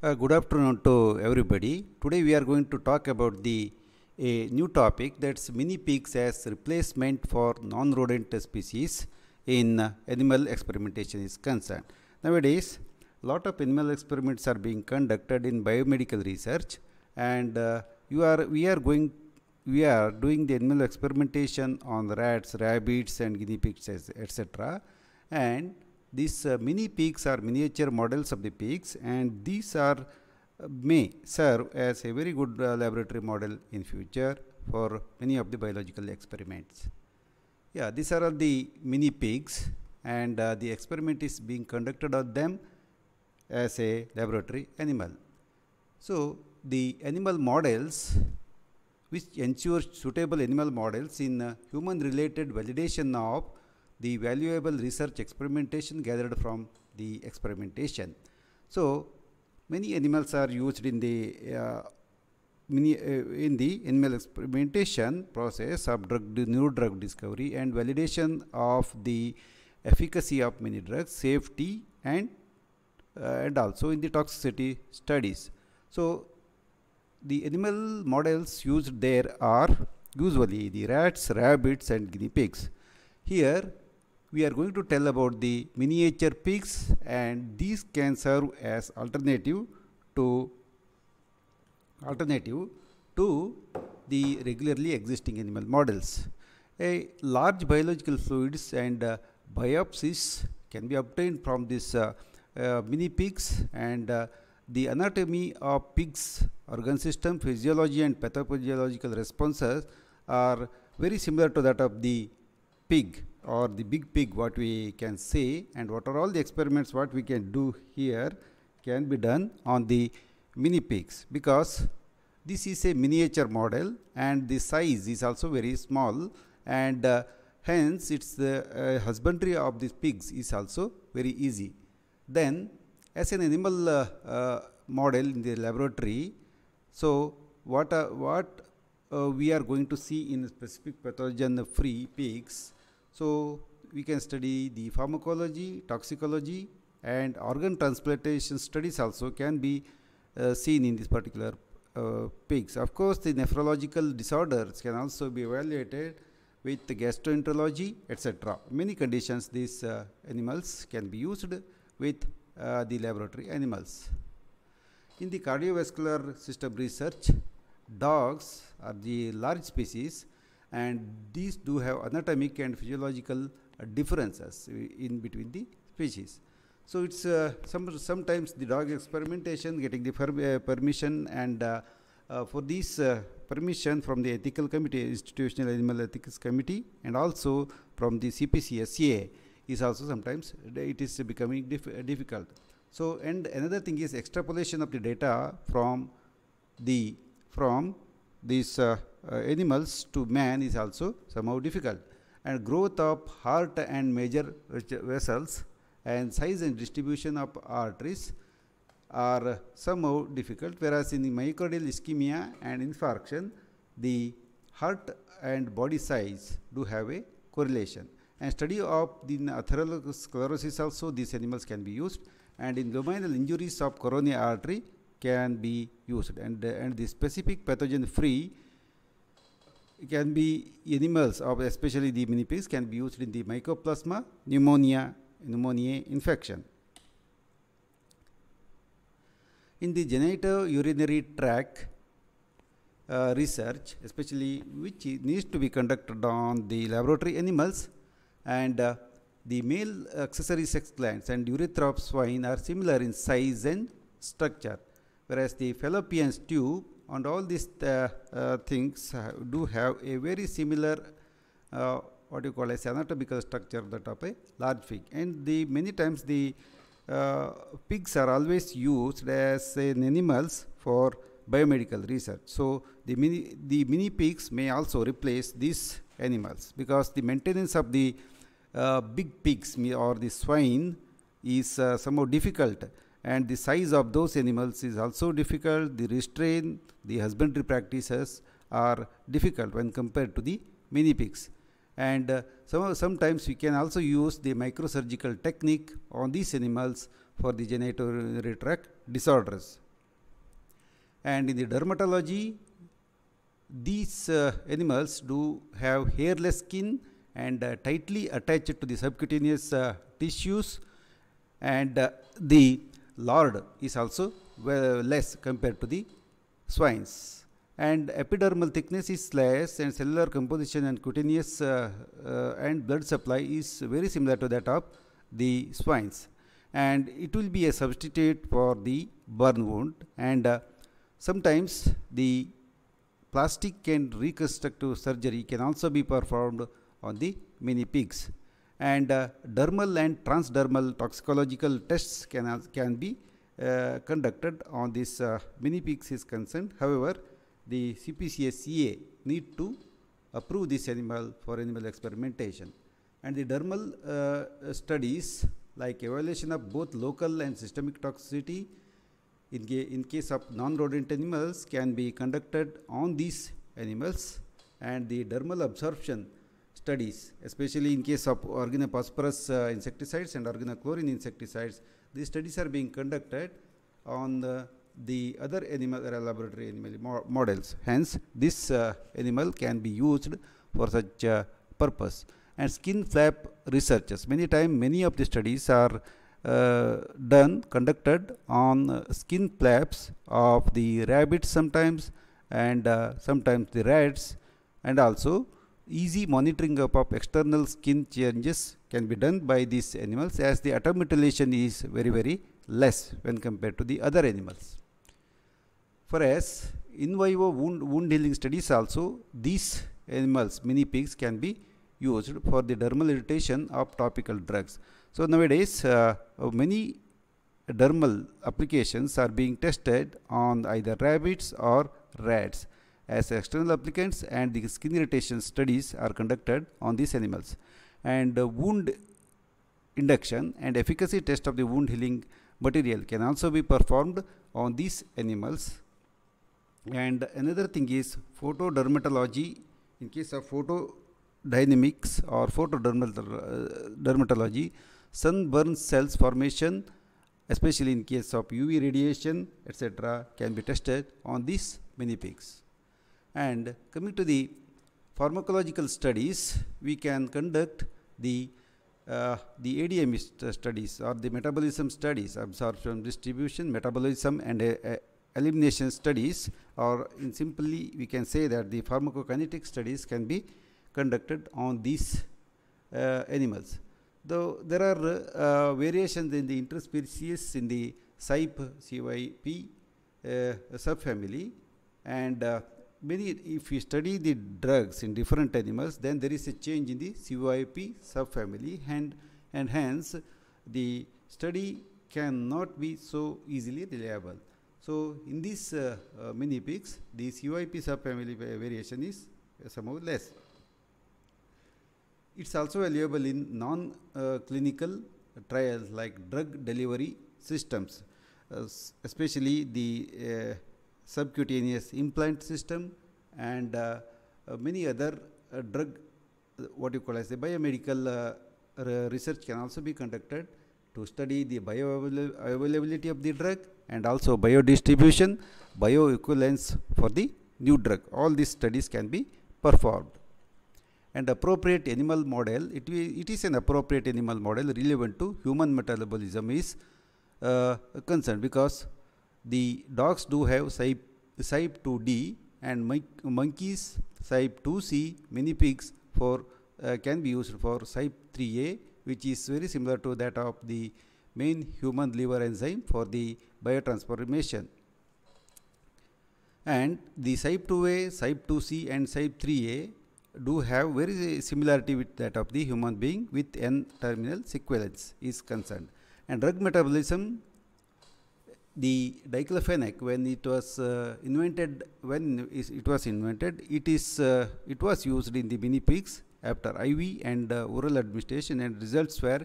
Uh, good afternoon to everybody. Today we are going to talk about the a new topic that's mini pigs as replacement for non-rodent species in uh, animal experimentation is concerned. Nowadays, a lot of animal experiments are being conducted in biomedical research, and uh, you are we are going we are doing the animal experimentation on rats, rabbits, and guinea pigs, etc. And these uh, mini peaks are miniature models of the peaks and these are uh, may serve as a very good uh, laboratory model in future for many of the biological experiments. Yeah, these are all the mini peaks and uh, the experiment is being conducted on them as a laboratory animal. So, the animal models which ensures suitable animal models in uh, human related validation of the valuable research experimentation gathered from the experimentation. So many animals are used in the uh, uh, in the animal experimentation process of drug new drug discovery and validation of the efficacy of many drugs, safety and uh, and also in the toxicity studies. So the animal models used there are usually the rats, rabbits and guinea pigs. Here we are going to tell about the miniature peaks and these can serve as alternative to alternative to the regularly existing animal models. A large biological fluids and uh, biopsies can be obtained from these uh, uh, mini pigs and uh, the anatomy of pigs organ system physiology and pathophysiological responses are very similar to that of the pig or the big pig what we can say and what are all the experiments what we can do here can be done on the mini pigs because this is a miniature model and the size is also very small and uh, hence its the uh, husbandry of these pigs is also very easy. Then as an animal uh, uh model in the laboratory, so what, what uh, we are going to see in specific pathogen free pigs so we can study the pharmacology, toxicology and organ transplantation studies also can be uh, seen in this particular uh, pigs. Of course, the nephrological disorders can also be evaluated with the gastroenterology, etc. Many conditions these uh, animals can be used with uh, the laboratory animals. In the cardiovascular system research, dogs are the large species and these do have anatomic and physiological uh, differences in between the species. So it's uh, some, sometimes the dog experimentation, getting the per, uh, permission and uh, uh for this uh, permission from the ethical committee, institutional animal ethics committee, and also from the CPCSCA is also sometimes it is becoming dif difficult. So and another thing is extrapolation of the data from the from these uh, animals to man is also somehow difficult. And growth of heart and major vessels and size and distribution of arteries are somehow difficult, whereas in myocardial ischemia and infarction, the heart and body size do have a correlation. And study of the atherosclerosis also these animals can be used and in luminal injuries of coronary artery can be used and, and the specific pathogen free can be animals, or especially the mini pigs, can be used in the mycoplasma, pneumonia, pneumonia infection. In the genito-urinary tract uh, research, especially which needs to be conducted on the laboratory animals, and uh, the male accessory sex glands and urethra of swine are similar in size and structure, whereas the fallopian tube and all these uh, uh, things do have a very similar uh, what you call as anatomical structure that of a large pig. and the many times the uh, pigs are always used as an animals for biomedical research. So the mini, the mini pigs may also replace these animals because the maintenance of the uh, big pigs or the swine is uh, somehow difficult and the size of those animals is also difficult. The restraint, the husbandry practices are difficult when compared to the mini pigs. And uh, some, sometimes we can also use the microsurgical technique on these animals for the genitourinary tract disorders. And in the dermatology, these uh, animals do have hairless skin and uh, tightly attached to the subcutaneous uh, tissues and uh, the lard is also well less compared to the swines. And epidermal thickness is less and cellular composition and cutaneous uh, uh, and blood supply is very similar to that of the swines. And it will be a substitute for the burn wound and uh, sometimes the plastic and reconstructive surgery can also be performed on the mini pigs and uh, dermal and transdermal toxicological tests can, can be uh, conducted on this uh, mini pigs is concerned. However, the CPCA need to approve this animal for animal experimentation. And the dermal uh, studies like evaluation of both local and systemic toxicity in, in case of non-rodent animals can be conducted on these animals and the dermal absorption studies, especially in case of organophosphorus uh, insecticides and organochlorine insecticides, these studies are being conducted on the, the other animal uh, laboratory animal mo models. Hence, this uh, animal can be used for such uh, purpose. And skin flap researches, many times, many of the studies are uh, done, conducted on uh, skin flaps of the rabbits sometimes and sometimes the rats and also easy monitoring of, of external skin changes can be done by these animals as the automatization is very very less when compared to the other animals. Whereas in vivo wound, wound healing studies also these animals mini pigs can be used for the dermal irritation of topical drugs. So nowadays uh, many dermal applications are being tested on either rabbits or rats as external applicants and the skin irritation studies are conducted on these animals. And uh, wound induction and efficacy test of the wound healing material can also be performed on these animals. And another thing is photodermatology in case of photodynamics or photodermatology, uh, sunburn cells formation especially in case of UV radiation etc can be tested on these mini pigs. And coming to the pharmacological studies, we can conduct the uh, the ADM st uh, studies or the metabolism studies, absorption distribution, metabolism and uh, uh, elimination studies or in simply we can say that the pharmacokinetic studies can be conducted on these uh, animals. Though there are uh, variations in the interspecies in the CYP, CYP subfamily and many, if we study the drugs in different animals, then there is a change in the CYP subfamily and, and hence the study cannot be so easily reliable. So in these uh, uh, mini pigs, the CYP subfamily variation is somewhat uh, somehow less. It's also available in non-clinical uh, trials like drug delivery systems, uh, especially the subcutaneous implant system and uh, uh many other uh, drug, what you call as say, biomedical uh, research can also be conducted to study the bioavailability of the drug and also biodistribution, bioequivalence for the new drug. All these studies can be performed. And appropriate animal model, it, it is an appropriate animal model relevant to human metabolism is uh, concerned because the dogs do have type, 2D and mon monkeys type 2C, mini pigs for uh, can be used for type 3A which is very similar to that of the main human liver enzyme for the biotransformation. And the type 2A, type 2C and type 3A do have very similarity with that of the human being with N-terminal sequence is concerned. And drug metabolism the diclofenac when it was uh, invented when it was invented it is uh, it was used in the mini pigs after iv and uh, oral administration and results were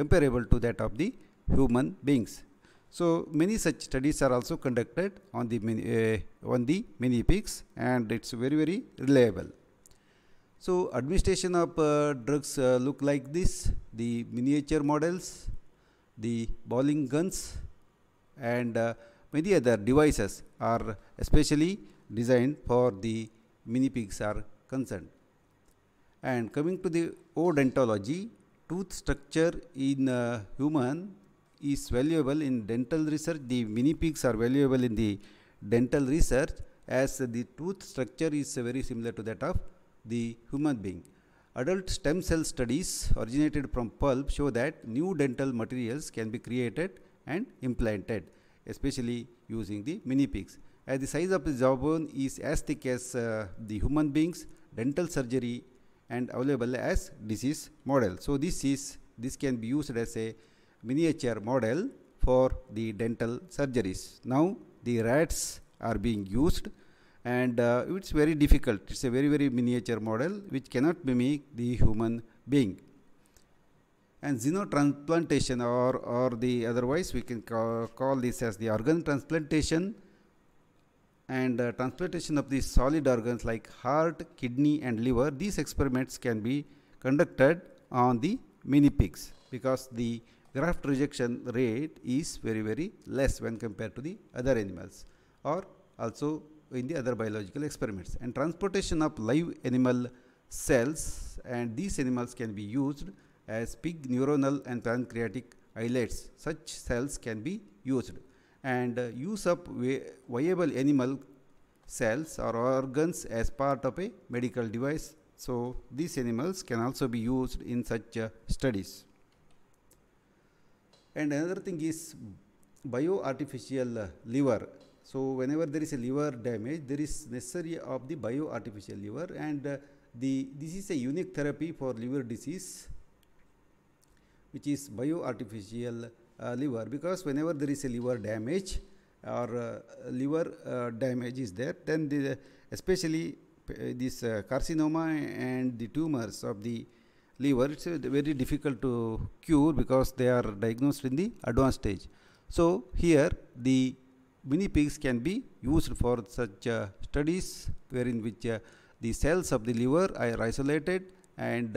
comparable to that of the human beings so many such studies are also conducted on the mini, uh, on the mini pigs and it's very very reliable so administration of uh, drugs uh, look like this the miniature models the bowling guns and uh, many other devices are especially designed for the mini pigs are concerned. And coming to the odontology, tooth structure in uh, human is valuable in dental research. The mini pigs are valuable in the dental research as the tooth structure is very similar to that of the human being. Adult stem cell studies originated from pulp show that new dental materials can be created and implanted, especially using the mini pigs. As the size of the jawbone is as thick as uh, the human beings, dental surgery and available as disease model. So this is this can be used as a miniature model for the dental surgeries. Now the rats are being used and uh, it's very difficult. It's a very very miniature model which cannot mimic the human being and xenotransplantation or, or the otherwise we can call, call this as the organ transplantation and uh, transplantation of the solid organs like heart, kidney and liver. These experiments can be conducted on the mini pigs because the graft rejection rate is very very less when compared to the other animals or also in the other biological experiments and transportation of live animal cells and these animals can be used as pig neuronal and pancreatic islets. Such cells can be used and uh, use of viable animal cells or organs as part of a medical device. So these animals can also be used in such uh, studies. And another thing is bioartificial uh, liver. So whenever there is a liver damage, there is necessary of the bioartificial liver and uh, the this is a unique therapy for liver disease which is bioartificial uh, liver because whenever there is a liver damage or uh, liver uh, damage is there then the, especially uh, this uh, carcinoma and the tumors of the liver it's uh, very difficult to cure because they are diagnosed in the advanced stage so here the mini pigs can be used for such studies wherein which the cells of the liver are isolated and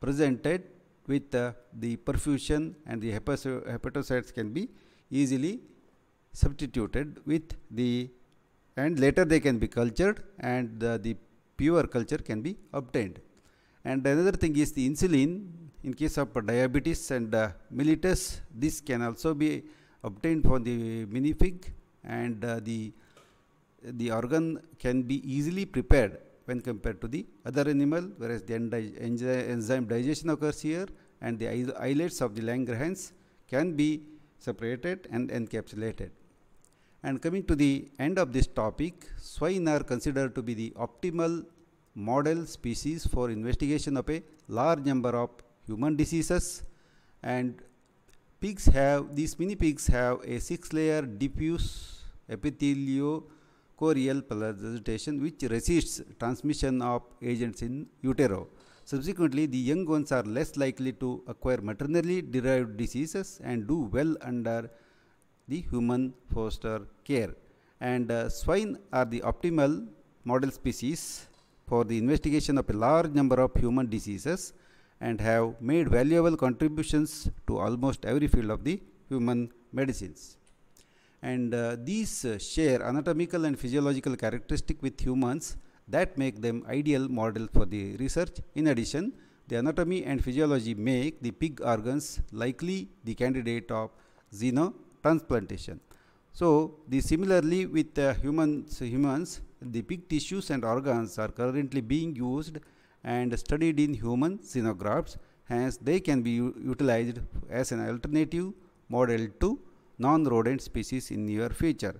presented with uh, the perfusion and the hepatocytes can be easily substituted with the and later they can be cultured and the, the pure culture can be obtained. And another thing is the insulin in case of diabetes and uh, mellitus this can also be obtained from the minifig and uh, the the organ can be easily prepared when compared to the other animal, whereas the enzyme digestion occurs here and the islets of the Langerhans can be separated and encapsulated. And coming to the end of this topic, swine are considered to be the optimal model species for investigation of a large number of human diseases and pigs have, these mini pigs have a six layer diffuse epithelium chorial parasitation which resists transmission of agents in utero. Subsequently, the young ones are less likely to acquire maternally derived diseases and do well under the human foster care. And uh, swine are the optimal model species for the investigation of a large number of human diseases and have made valuable contributions to almost every field of the human medicines and uh, these uh, share anatomical and physiological characteristic with humans that make them ideal model for the research. In addition, the anatomy and physiology make the pig organs likely the candidate of xenotransplantation. So, the similarly with uh, humans, humans, the pig tissues and organs are currently being used and studied in human xenografts, hence they can be utilized as an alternative model to non-rodent species in your future.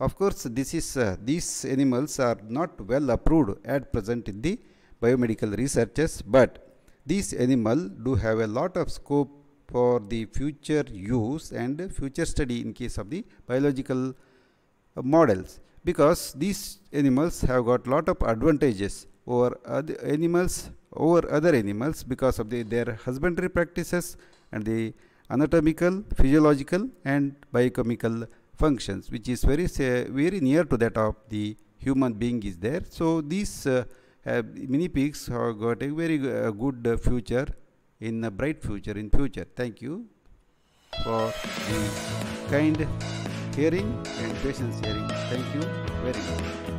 Of course, this is, uh, these animals are not well approved at present in the biomedical researches, but these animals do have a lot of scope for the future use and future study in case of the biological uh, models because these animals have got lot of advantages over other animals over other animals because of the, their husbandry practices and the anatomical, physiological and biochemical functions which is very very near to that of the human being is there. So these uh, uh, mini pigs have got a very uh, good future in a bright future in future. Thank you for the kind hearing and patience hearing. Thank you very much.